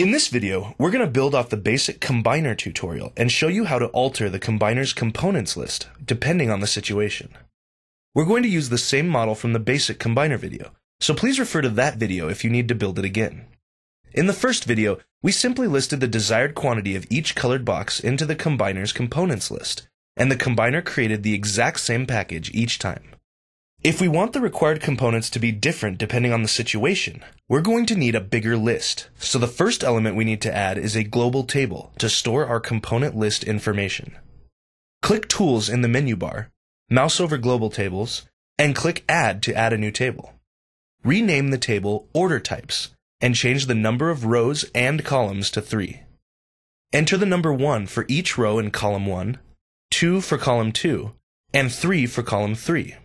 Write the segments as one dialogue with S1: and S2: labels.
S1: In this video, we're going to build off the basic combiner tutorial and show you how to alter the combiner's components list, depending on the situation. We're going to use the same model from the basic combiner video, so please refer to that video if you need to build it again. In the first video, we simply listed the desired quantity of each colored box into the combiner's components list, and the combiner created the exact same package each time. If we want the required components to be different depending on the situation, we're going to need a bigger list. So the first element we need to add is a global table to store our component list information. Click Tools in the menu bar, mouse over Global Tables, and click Add to add a new table. Rename the table Order Types and change the number of rows and columns to 3. Enter the number 1 for each row in column 1, 2 for column 2, and 3 for column 3.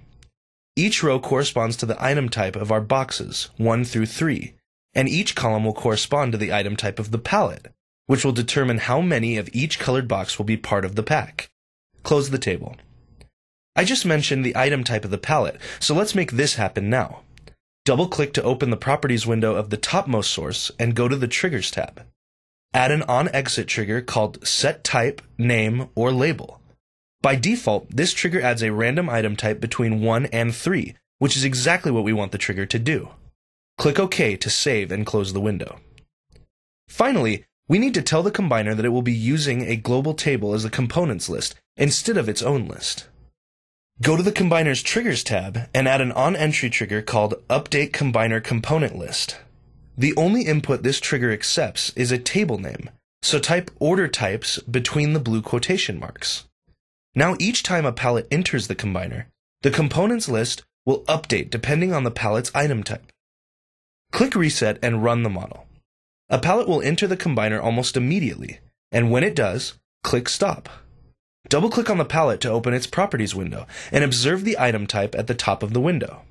S1: Each row corresponds to the item type of our boxes, 1 through 3, and each column will correspond to the item type of the palette, which will determine how many of each colored box will be part of the pack. Close the table. I just mentioned the item type of the palette, so let's make this happen now. Double-click to open the Properties window of the topmost source and go to the Triggers tab. Add an on-exit trigger called Set Type, Name, or Label. By default, this trigger adds a random item type between 1 and 3, which is exactly what we want the trigger to do. Click OK to save and close the window. Finally, we need to tell the combiner that it will be using a global table as the components list instead of its own list. Go to the combiner's triggers tab and add an on-entry trigger called update combiner component list. The only input this trigger accepts is a table name, so type order types between the blue quotation marks. Now each time a palette enters the combiner, the components list will update depending on the palette's item type. Click Reset and run the model. A palette will enter the combiner almost immediately, and when it does, click Stop. Double-click on the palette to open its Properties window, and observe the item type at the top of the window.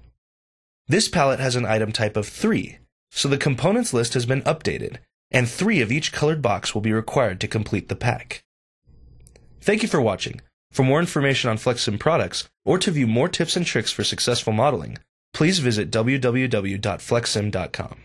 S1: This palette has an item type of 3, so the components list has been updated, and 3 of each colored box will be required to complete the pack. Thank you for watching. For more information on FlexSim products, or to view more tips and tricks for successful modeling, please visit www.flexsim.com.